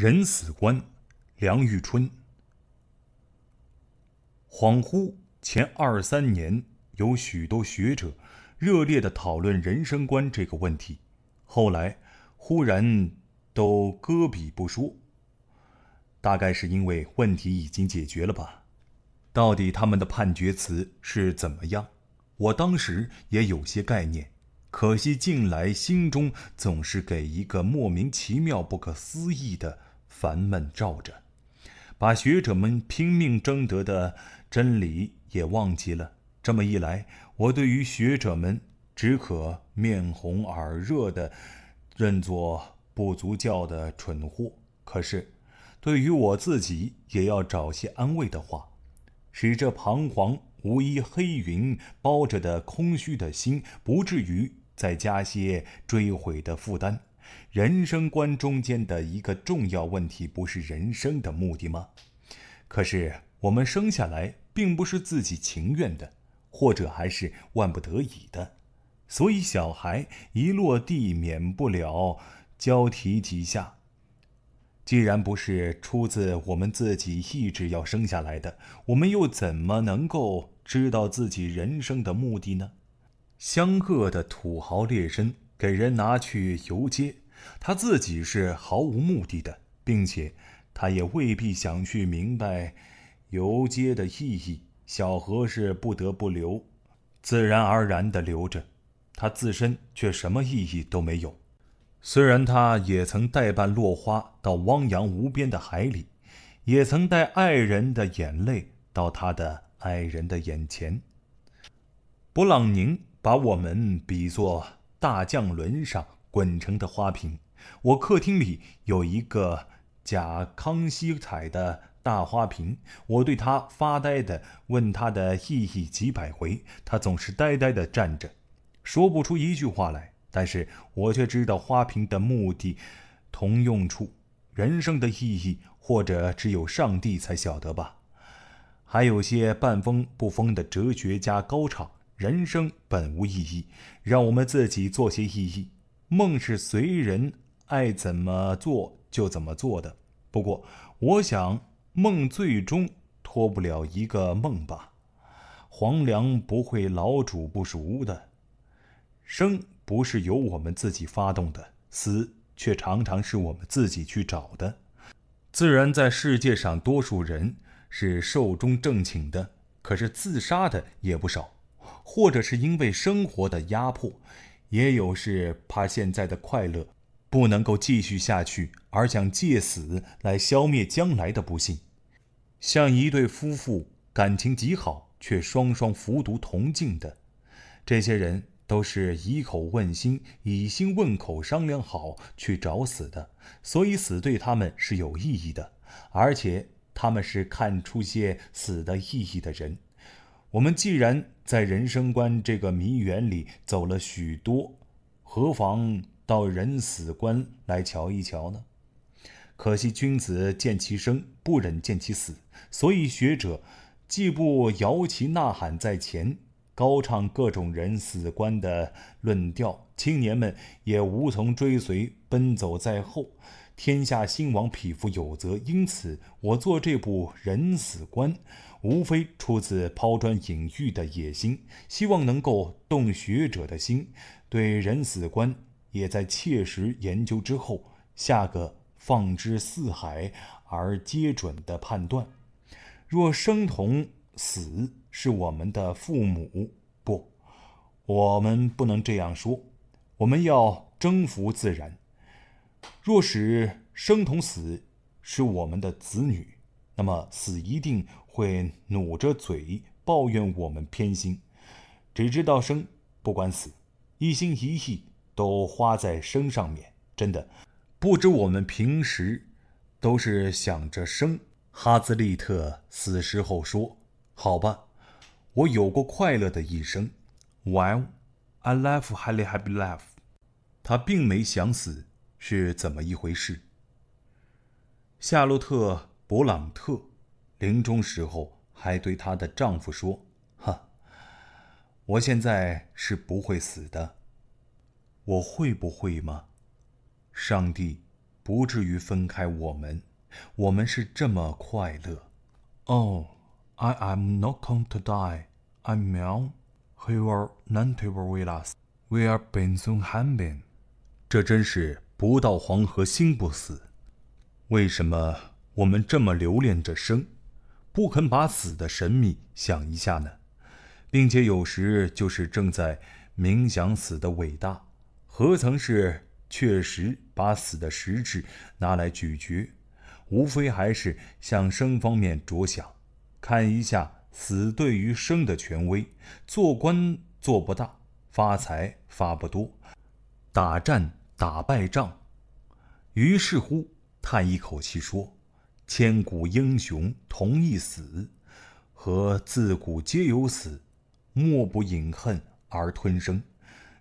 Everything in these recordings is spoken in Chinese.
人死观，梁玉春。恍惚前二三年有许多学者热烈的讨论人生观这个问题，后来忽然都搁笔不说。大概是因为问题已经解决了吧？到底他们的判决词是怎么样？我当时也有些概念，可惜近来心中总是给一个莫名其妙、不可思议的。烦闷罩着，把学者们拼命争得的真理也忘记了。这么一来，我对于学者们只可面红耳热的认作不足教的蠢货；可是对于我自己，也要找些安慰的话，使这彷徨无依黑云包着的空虚的心，不至于再加些追悔的负担。人生观中间的一个重要问题，不是人生的目的吗？可是我们生下来并不是自己情愿的，或者还是万不得已的，所以小孩一落地，免不了交啼几下。既然不是出自我们自己意志要生下来的，我们又怎么能够知道自己人生的目的呢？相恶的土豪劣绅给人拿去游街。他自己是毫无目的的，并且他也未必想去明白游街的意义。小河是不得不流，自然而然地流着，他自身却什么意义都没有。虽然他也曾带办落花到汪洋无边的海里，也曾带爱人的眼泪到他的爱人的眼前。勃朗宁把我们比作大将轮上。滚成的花瓶，我客厅里有一个假康熙彩的大花瓶，我对它发呆的问它的意义几百回，它总是呆呆的站着，说不出一句话来。但是我却知道花瓶的目的，同用处，人生的意义，或者只有上帝才晓得吧。还有些半疯不疯的哲学家高唱：人生本无意义，让我们自己做些意义。梦是随人爱怎么做就怎么做的。不过，我想梦最终脱不了一个梦吧。黄粱不会老煮不熟的。生不是由我们自己发动的，死却常常是我们自己去找的。自然，在世界上，多数人是寿终正寝的，可是自杀的也不少，或者是因为生活的压迫。也有是怕现在的快乐不能够继续下去，而想借死来消灭将来的不幸，像一对夫妇感情极好，却双双服毒同境的，这些人都是以口问心，以心问口商量好去找死的，所以死对他们是有意义的，而且他们是看出些死的意义的人。我们既然。在人生观这个迷园里走了许多，何妨到人死观来瞧一瞧呢？可惜君子见其生不忍见其死，所以学者既不摇旗呐喊在前，高唱各种人死观的论调，青年们也无从追随奔走在后。天下兴亡，匹夫有责，因此我做这部人死观。无非出自抛砖引玉的野心，希望能够动学者的心。对人死观也在切实研究之后，下个放之四海而皆准的判断。若生同死是我们的父母，不，我们不能这样说。我们要征服自然。若使生同死是我们的子女，那么死一定。会努着嘴抱怨我们偏心，只知道生，不管死，一心一意都花在生上面。真的，不知我们平时都是想着生。哈兹利特死时候说：“好吧，我有过快乐的一生。” Well, I l i v e i g h l y happy life。他并没想死，是怎么一回事？夏洛特·勃朗特。临终时候还对她的丈夫说：“哈，我现在是不会死的，我会不会吗？上帝，不至于分开我们，我们是这么快乐。”哦，I am not going to die. I'm young. We were never with us. We are been soon having. 这真是不到黄河心不死。为什么我们这么留恋着生？不肯把死的神秘想一下呢，并且有时就是正在冥想死的伟大，何曾是确实把死的实质拿来咀嚼？无非还是向生方面着想，看一下死对于生的权威。做官做不大，发财发不多，打战打败仗，于是乎叹一口气说。千古英雄同一死，和自古皆有死，莫不饮恨而吞生。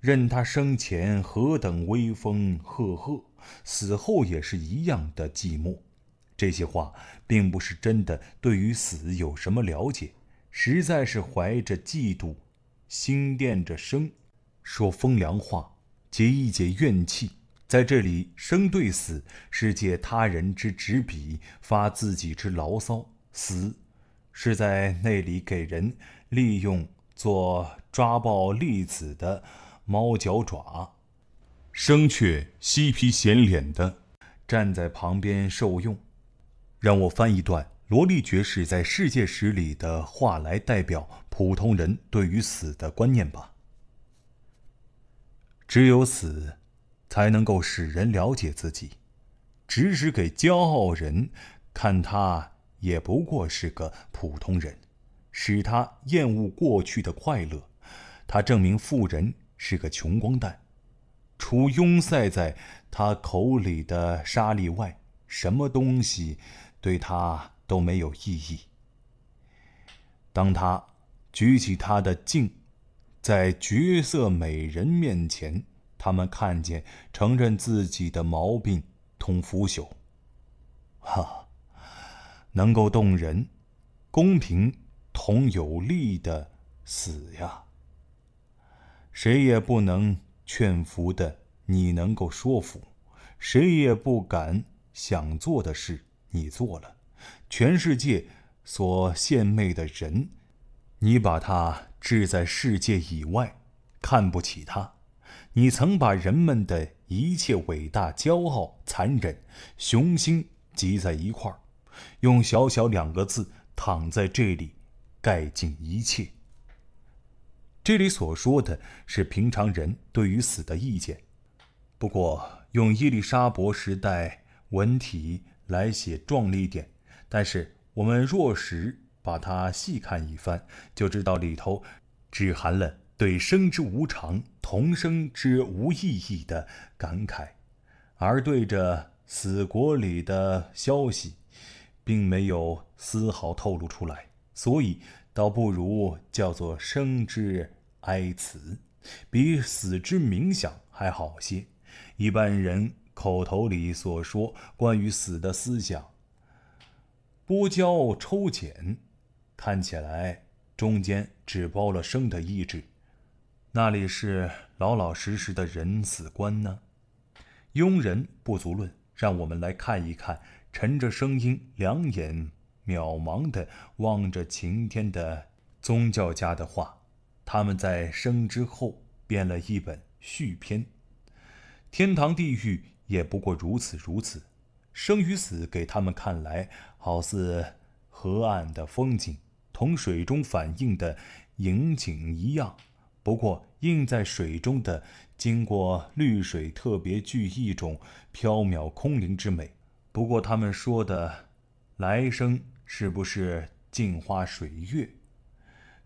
任他生前何等威风赫赫，死后也是一样的寂寞。这些话并不是真的对于死有什么了解，实在是怀着嫉妒，心惦着生，说风凉话，解一解怨气。在这里，生对死是借他人之纸笔发自己之牢骚；死是在那里给人利用做抓爆粒子的猫脚爪。生却嬉皮显脸的站在旁边受用。让我翻一段罗莉爵士在《世界史》里的话来代表普通人对于死的观念吧。只有死。才能够使人了解自己，指使给骄傲人看他也不过是个普通人，使他厌恶过去的快乐。他证明富人是个穷光蛋，除拥塞在他口里的沙粒外，什么东西对他都没有意义。当他举起他的镜，在绝色美人面前。他们看见承认自己的毛病同腐朽，哈，能够动人、公平同有力的死呀。谁也不能劝服的，你能够说服；谁也不敢想做的事，你做了。全世界所献媚的人，你把他置在世界以外，看不起他。你曾把人们的一切伟大、骄傲、残忍、雄心集在一块儿，用小小两个字躺在这里，盖尽一切。这里所说的是平常人对于死的意见，不过用伊丽莎伯时代文体来写壮丽一点。但是我们若实把它细看一番，就知道里头只寒冷。对生之无常、同生之无意义的感慨，而对着死国里的消息，并没有丝毫透露出来，所以倒不如叫做生之哀辞，比死之冥想还好些。一般人口头里所说关于死的思想，剥交抽茧，看起来中间只包了生的意志。那里是老老实实的人死观呢，庸人不足论。让我们来看一看，沉着声音，两眼渺茫的望着晴天的宗教家的话。他们在生之后编了一本续篇，天堂地狱也不过如此如此。生与死给他们看来好似河岸的风景，同水中反映的影景一样。不过映在水中的经过绿水，特别具一种飘渺空灵之美。不过他们说的来生是不是镜花水月？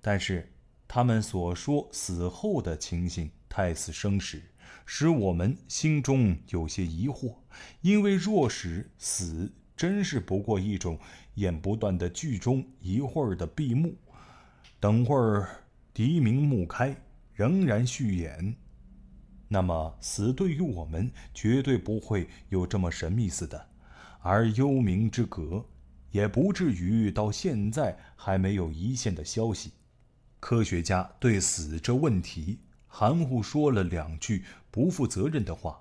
但是他们所说死后的情形太似生时，使我们心中有些疑惑。因为若使死真是不过一种演不断的剧中一会儿的闭幕，等会儿笛鸣幕开。仍然续演，那么死对于我们绝对不会有这么神秘似的，而幽冥之隔也不至于到现在还没有一线的消息。科学家对死这问题含糊说了两句不负责任的话，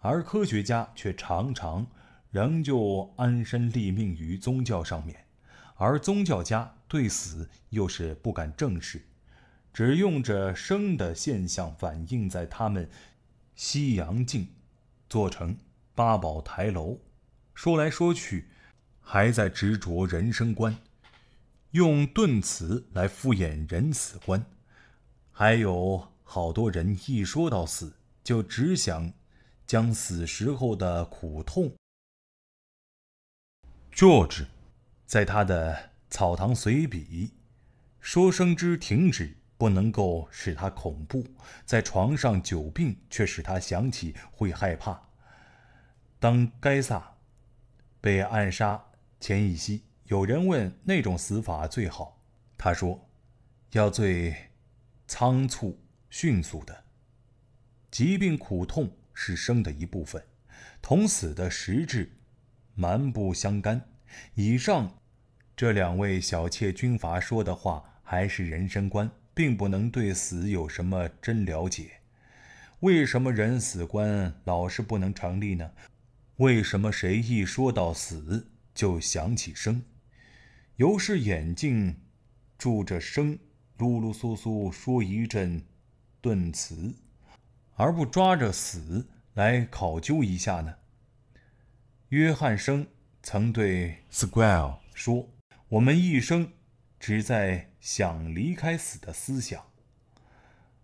而科学家却常常仍旧安身立命于宗教上面，而宗教家对死又是不敢正视。只用着生的现象反映在他们西洋镜，做成八宝台楼。说来说去，还在执着人生观，用遁辞来敷衍人死观。还有好多人一说到死，就只想将死时候的苦痛。George 在他的草堂随笔说：“生之停止。”不能够使他恐怖，在床上久病却使他想起会害怕。当该萨被暗杀前一夕，有人问那种死法最好，他说：“要最仓促、迅速的。疾病苦痛是生的一部分，同死的实质蛮不相干。”以上这两位小妾军阀说的话，还是人生观。并不能对死有什么真了解。为什么人死观老是不能成立呢？为什么谁一说到死就想起生，尤是眼镜住着生，噜噜嗦嗦说一阵顿词，而不抓着死来考究一下呢？约翰生曾对 Squire 说：“我们一生只在。”想离开死的思想，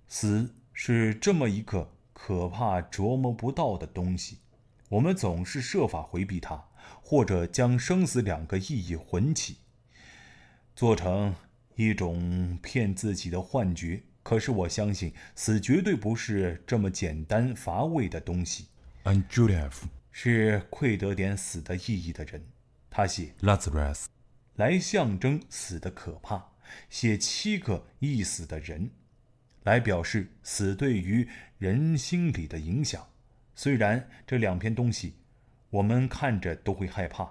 死是这么一个可怕、琢磨不到的东西。我们总是设法回避它，或者将生死两个意义混起，做成一种骗自己的幻觉。可是我相信，死绝对不是这么简单乏味的东西。And 夫 u i 是窥得点死的意义的人，他写 Lazarus 来象征死的可怕。写七个一死的人，来表示死对于人心理的影响。虽然这两篇东西，我们看着都会害怕，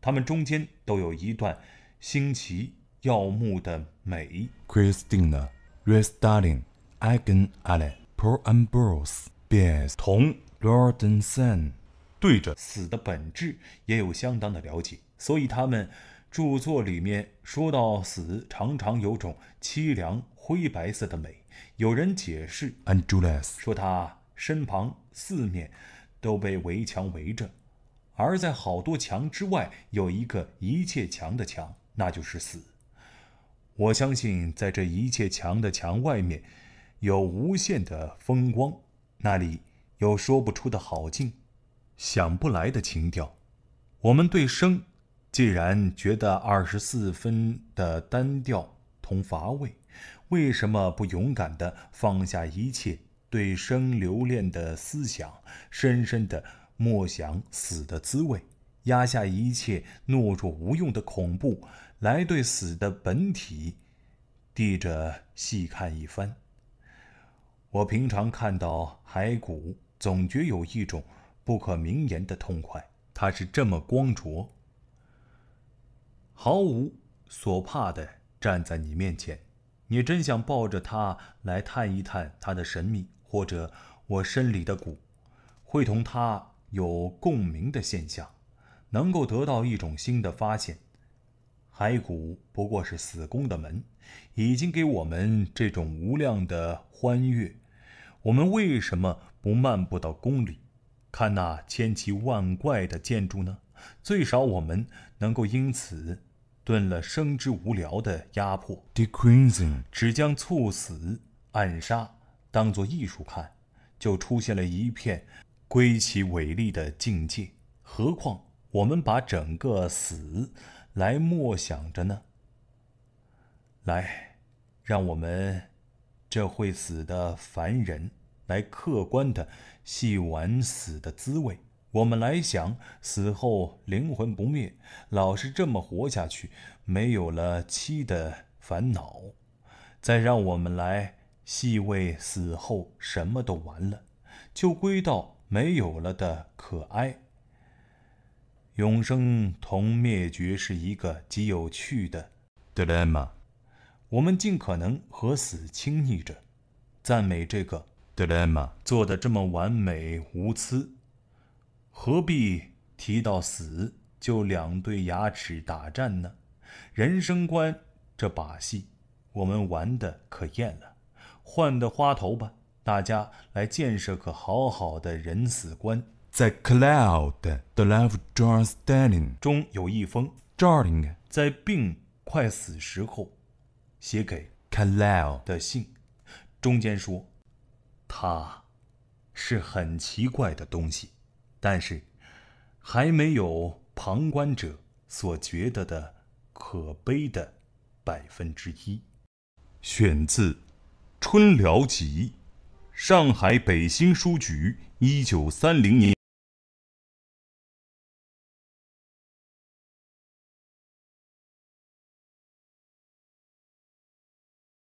他们中间都有一段新奇耀目的美。Christina, c r e s t i n a g c a n a l e n p a u l and b o s e b e s 同 Lord and Son，对着死的本质也有相当的了解，所以他们。著作里面说到死，常常有种凄凉灰白色的美。有人解释说，他身旁四面都被围墙围着，而在好多墙之外有一个一切墙的墙，那就是死。我相信，在这一切墙的墙外面，有无限的风光，那里有说不出的好境，想不来的情调。我们对生。既然觉得二十四分的单调同乏味，为什么不勇敢的放下一切对生留恋的思想，深深的默想死的滋味，压下一切懦弱无用的恐怖，来对死的本体递着细看一番？我平常看到骸骨，总觉有一种不可名言的痛快。它是这么光灼，毫无所怕的站在你面前，你真想抱着他来探一探他的神秘，或者我身里的骨，会同他有共鸣的现象，能够得到一种新的发现。骸骨不过是死宫的门，已经给我们这种无量的欢悦，我们为什么不漫步到宫里，看那千奇万怪的建筑呢？最少我们能够因此。顿了生之无聊的压迫，d e e i n 只将猝死暗杀当作艺术看，就出现了一片归其伟丽的境界。何况我们把整个死来默想着呢？来，让我们这会死的凡人来客观的细玩死的滋味。我们来想，死后灵魂不灭，老是这么活下去，没有了妻的烦恼；再让我们来细味死后什么都完了，就归到没有了的可哀。永生同灭绝是一个极有趣的 dilemma。我们尽可能和死亲昵着，赞美这个 dilemma 做的这么完美无疵。何必提到死就两对牙齿打战呢？人生观这把戏，我们玩的可厌了。换的花头吧，大家来建设个好好的人死观。在《Cloud》The Love John s t e n l i n g 中有一封 j o i n g 在病快死时候写给 Cloud 的信，中间说，他是很奇怪的东西。但是，还没有旁观者所觉得的可悲的百分之一。选自《春聊集》，上海北新书局，一九三零年。